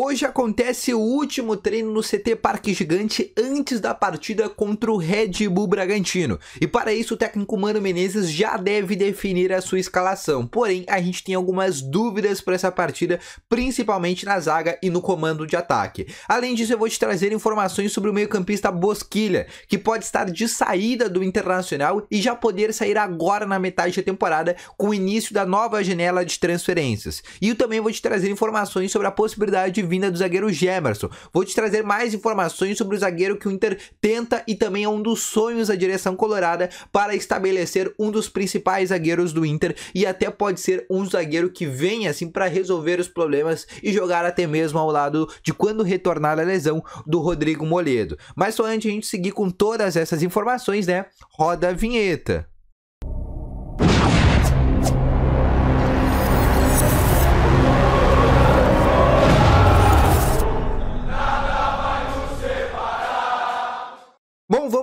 Hoje acontece o último treino no CT Parque Gigante antes da partida contra o Red Bull Bragantino. E para isso o técnico Mano Menezes já deve definir a sua escalação. Porém, a gente tem algumas dúvidas para essa partida, principalmente na zaga e no comando de ataque. Além disso, eu vou te trazer informações sobre o meio-campista Bosquilha, que pode estar de saída do Internacional e já poder sair agora na metade da temporada com o início da nova janela de transferências. E eu também vou te trazer informações sobre a possibilidade vinda do zagueiro Gemerson. Vou te trazer mais informações sobre o zagueiro que o Inter tenta e também é um dos sonhos da direção colorada para estabelecer um dos principais zagueiros do Inter e até pode ser um zagueiro que vem assim para resolver os problemas e jogar até mesmo ao lado de quando retornar a lesão do Rodrigo Moledo. Mas só antes a gente seguir com todas essas informações, né? Roda a vinheta.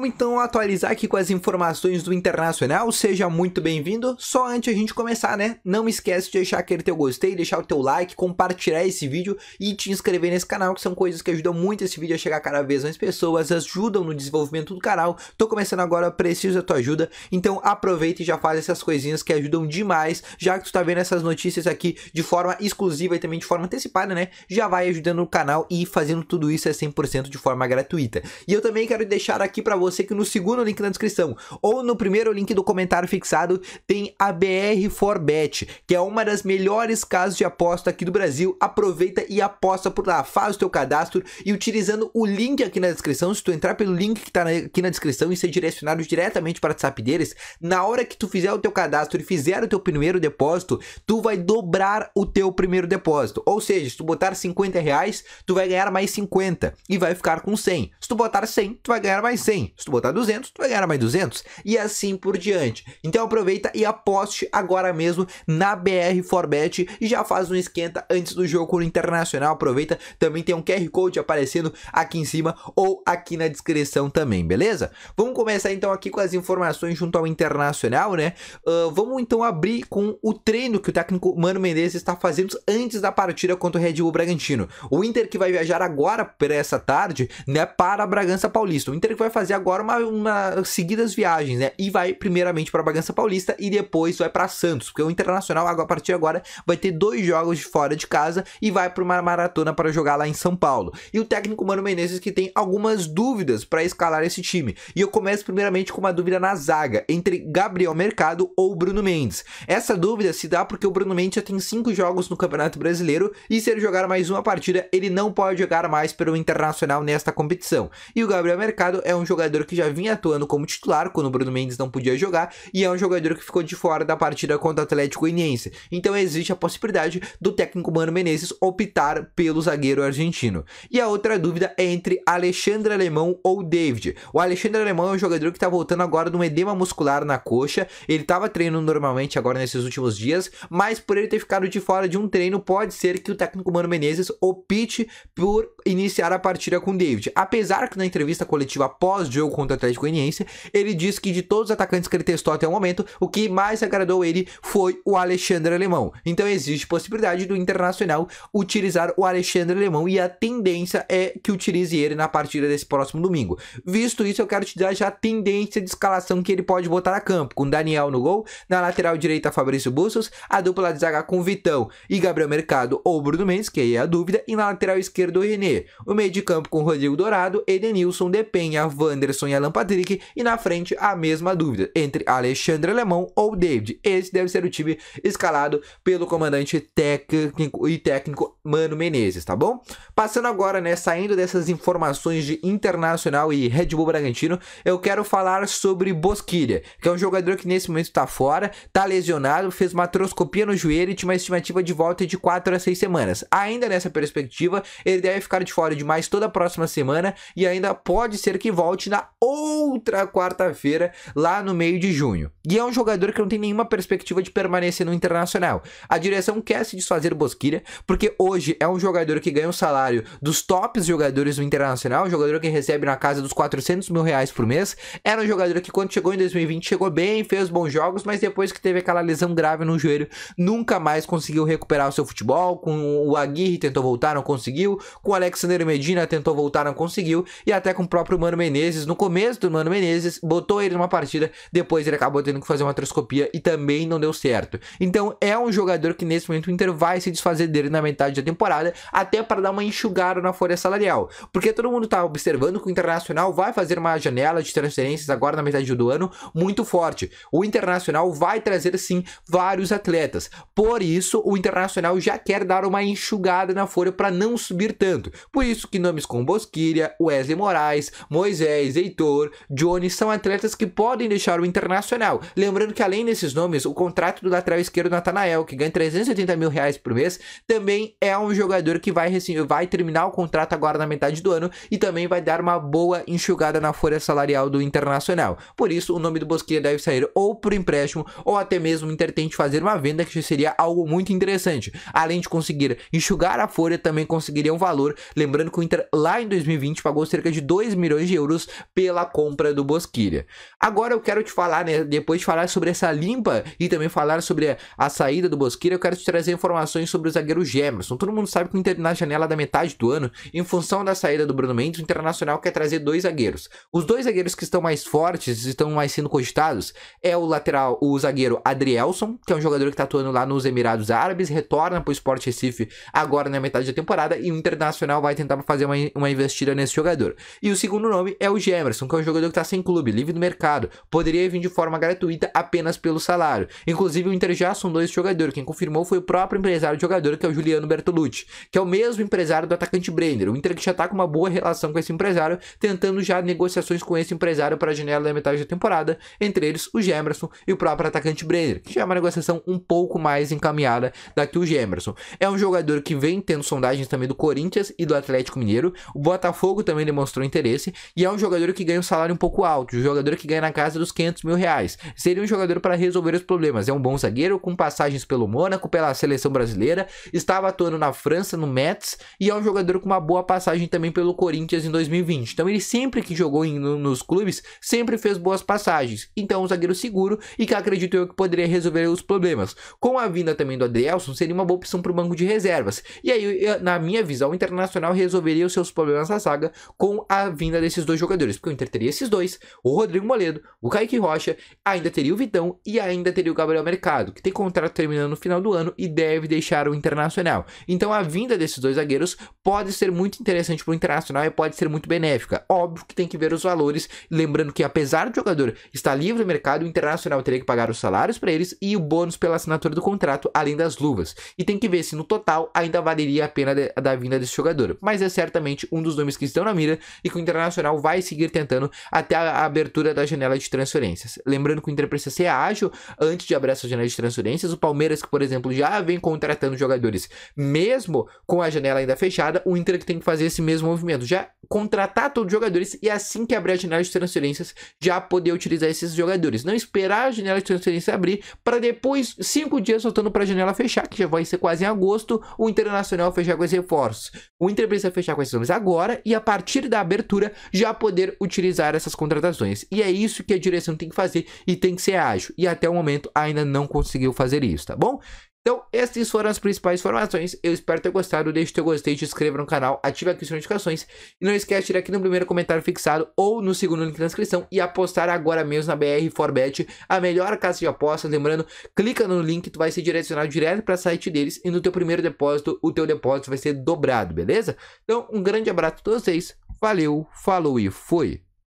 Vamos então atualizar aqui com as informações do Internacional. Seja muito bem-vindo. Só antes a gente começar, né? Não esquece de deixar aquele teu gostei, deixar o teu like, compartilhar esse vídeo e te inscrever nesse canal, que são coisas que ajudam muito esse vídeo a chegar cada vez mais pessoas, ajudam no desenvolvimento do canal. Tô começando agora, preciso da tua ajuda. Então aproveita e já faz essas coisinhas que ajudam demais, já que tu tá vendo essas notícias aqui de forma exclusiva e também de forma antecipada, né? Já vai ajudando o canal e fazendo tudo isso é 100% de forma gratuita. E eu também quero deixar aqui para você você que no segundo link na descrição ou no primeiro link do comentário fixado tem a BR Forbet, que é uma das melhores casas de aposta aqui do Brasil. Aproveita e aposta por lá, faz o teu cadastro e utilizando o link aqui na descrição, se tu entrar pelo link que tá aqui na descrição e ser direcionado diretamente para o WhatsApp deles, na hora que tu fizer o teu cadastro e fizer o teu primeiro depósito, tu vai dobrar o teu primeiro depósito. Ou seja, se tu botar 50 reais, tu vai ganhar mais 50 e vai ficar com 100. Se tu botar 100, tu vai ganhar mais 100. Se tu botar 200, tu vai ganhar mais 200 e assim por diante. Então aproveita e aposte agora mesmo na BR Forbet e já faz um esquenta antes do jogo internacional. Aproveita, também tem um QR Code aparecendo aqui em cima ou aqui na descrição também, beleza? Vamos começar então aqui com as informações junto ao internacional, né? Uh, vamos então abrir com o treino que o técnico Mano Menezes está fazendo antes da partida contra o Red Bull Bragantino. O Inter que vai viajar agora para essa tarde, né, para a Bragança Paulista. O Inter que vai fazer agora agora uma, uma seguidas viagens, né? E vai primeiramente para Bragança Paulista e depois vai para Santos, porque o Internacional a partir de agora vai ter dois jogos de fora de casa e vai para uma maratona para jogar lá em São Paulo. E o técnico Mano Menezes que tem algumas dúvidas para escalar esse time. E eu começo primeiramente com uma dúvida na zaga entre Gabriel Mercado ou Bruno Mendes. Essa dúvida se dá porque o Bruno Mendes já tem cinco jogos no Campeonato Brasileiro e se ele jogar mais uma partida, ele não pode jogar mais pelo Internacional nesta competição. E o Gabriel Mercado é um jogador jogador que já vinha atuando como titular quando o Bruno Mendes não podia jogar e é um jogador que ficou de fora da partida contra o Atlético Goianiense. Então existe a possibilidade do técnico Mano Menezes optar pelo zagueiro argentino. E a outra dúvida é entre Alexandre Alemão ou David. O Alexandre Alemão é um jogador que está voltando agora de um edema muscular na coxa. Ele estava treinando normalmente agora nesses últimos dias, mas por ele ter ficado de fora de um treino, pode ser que o técnico Mano Menezes opte por iniciar a partida com David. Apesar que na entrevista coletiva pós-jogo jogo contra o Atlético Goianiense, ele disse que de todos os atacantes que ele testou até o momento, o que mais agradou ele foi o Alexandre Alemão. Então existe possibilidade do Internacional utilizar o Alexandre Alemão e a tendência é que utilize ele na partida desse próximo domingo. Visto isso, eu quero te dar já a tendência de escalação que ele pode botar a campo, com Daniel no gol, na lateral direita Fabrício Bussos, a dupla de zaga com Vitão e Gabriel Mercado ou Bruno Mendes, que aí é a dúvida, e na lateral esquerda o René. O meio de campo com Rodrigo Dourado, Edenilson, Depenha, Wanderson Ederson e Alan Patrick, e na frente a mesma dúvida entre Alexandre Alemão ou David. Esse deve ser o time escalado pelo comandante técnico e técnico Mano Menezes, tá bom? Passando agora, né, saindo dessas informações de Internacional e Red Bull Bragantino, eu quero falar sobre Bosquilha, que é um jogador que nesse momento está fora, está lesionado, fez uma atroscopia no joelho e tinha uma estimativa de volta de 4 a 6 semanas. Ainda nessa perspectiva, ele deve ficar de fora de mais toda a próxima semana e ainda pode ser que volte na outra quarta-feira, lá no meio de junho. E é um jogador que não tem nenhuma perspectiva de permanecer no Internacional. A direção quer se desfazer Bosquilha, porque hoje é um jogador que ganha o um salário dos tops jogadores do Internacional, um jogador que recebe na casa dos 400 mil reais por mês. Era um jogador que quando chegou em 2020 chegou bem, fez bons jogos, mas depois que teve aquela lesão grave no joelho, nunca mais conseguiu recuperar o seu futebol. Com o Aguirre tentou voltar, não conseguiu. Com o Alexander Medina tentou voltar, não conseguiu. E até com o próprio Mano Menezes no no começo do Mano Menezes, botou ele numa partida, depois ele acabou tendo que fazer uma atroscopia e também não deu certo. Então é um jogador que nesse momento o Inter vai se desfazer dele na metade da temporada, até para dar uma enxugada na folha salarial. Porque todo mundo tá observando que o Internacional vai fazer uma janela de transferências agora na metade do ano muito forte. O Internacional vai trazer sim vários atletas. Por isso, o Internacional já quer dar uma enxugada na folha para não subir tanto. Por isso que nomes como Bosquilha, Wesley Moraes, Moisés, Heitor, Johnny são atletas que podem deixar o Internacional. Lembrando que além desses nomes, o contrato do lateral esquerdo Natanael, que ganha 380 mil reais por mês, também é um jogador que vai, vai terminar o contrato agora na metade do ano e também vai dar uma boa enxugada na folha salarial do Internacional. Por isso, o nome do Bosquilha deve sair ou por empréstimo ou até mesmo o Inter tente fazer uma venda, que seria algo muito interessante. Além de conseguir enxugar a folha, também conseguiria um valor. Lembrando que o Inter lá em 2020 pagou cerca de 2 milhões de euros pela compra do Bosquilha. Agora eu quero te falar, né, depois de falar sobre essa limpa e também falar sobre a saída do Bosquilha, eu quero te trazer informações sobre o zagueiro Gemerson. Todo mundo sabe que na janela da metade do ano, em função da saída do Bruno Mendes, o Internacional quer trazer dois zagueiros. Os dois zagueiros que estão mais fortes, estão mais sendo cogitados, é o lateral, o zagueiro Adrielson, que é um jogador que está atuando lá nos Emirados Árabes, retorna para o Sport Recife agora na metade da temporada e o Internacional vai tentar fazer uma, uma investida nesse jogador. E o segundo nome é o Gemerson Emerson, que é um jogador que está sem clube, livre do mercado, poderia vir de forma gratuita apenas pelo salário. Inclusive, o Inter já sondou esse jogador. Quem confirmou foi o próprio empresário do jogador, que é o Juliano Bertolucci, que é o mesmo empresário do atacante Brenner. O Inter que já está com uma boa relação com esse empresário, tentando já negociações com esse empresário para a janela da metade da temporada, entre eles o Gemerson e o próprio atacante Brenner, que já é uma negociação um pouco mais encaminhada da que o Gemerson. É um jogador que vem tendo sondagens também do Corinthians e do Atlético Mineiro. O Botafogo também demonstrou interesse e é um jogador que ganha um salário um pouco alto, o jogador que ganha na casa dos 500 mil reais. Seria um jogador para resolver os problemas. É um bom zagueiro com passagens pelo Mônaco, pela seleção brasileira, estava atuando na França, no Metz, e é um jogador com uma boa passagem também pelo Corinthians em 2020. Então ele sempre que jogou em, nos clubes, sempre fez boas passagens. Então é um zagueiro seguro e que acredito eu que poderia resolver os problemas. Com a vinda também do Adelson seria uma boa opção para o banco de reservas. E aí, eu, na minha visão, o Internacional resolveria os seus problemas na saga com a vinda desses dois jogadores que eu entreteria esses dois, o Rodrigo Moledo, o Kaique Rocha, ainda teria o Vitão e ainda teria o Gabriel Mercado, que tem contrato terminando no final do ano e deve deixar o Internacional. Então a vinda desses dois zagueiros pode ser muito interessante para o Internacional e pode ser muito benéfica. Óbvio que tem que ver os valores, lembrando que apesar do jogador estar livre no mercado, o Internacional teria que pagar os salários para eles e o bônus pela assinatura do contrato, além das luvas. E tem que ver se no total ainda valeria a pena de, da vinda desse jogador. Mas é certamente um dos nomes que estão na mira e que o Internacional vai seguir seguir tentando até a abertura da janela de transferências. Lembrando que o Inter precisa ser ágil antes de abrir essa janela de transferências. O Palmeiras, que por exemplo já vem contratando jogadores, mesmo com a janela ainda fechada, o Inter que tem que fazer esse mesmo movimento. Já contratar todos os jogadores e assim que abrir a janela de transferências já poder utilizar esses jogadores. Não esperar a janela de transferência abrir para depois, cinco dias soltando para a janela fechar, que já vai ser quase em agosto, o Internacional fechar com esses reforços. O Inter precisa fechar com esses nomes agora e a partir da abertura já poder utilizar essas contratações. E é isso que a direção tem que fazer e tem que ser ágil. E até o momento ainda não conseguiu fazer isso, tá bom? Então, essas foram as principais informações. Eu espero ter gostado. Deixe teu gostei, te inscreva no canal, ative aqui as notificações. E não esquece de ir aqui no primeiro comentário fixado ou no segundo link na descrição e apostar agora mesmo na BR Forbet, a melhor casa de apostas. Lembrando, clica no link, tu vai ser direcionado direto para o site deles e no teu primeiro depósito, o teu depósito vai ser dobrado, beleza? Então, um grande abraço a todos vocês. Valeu, falou e fui!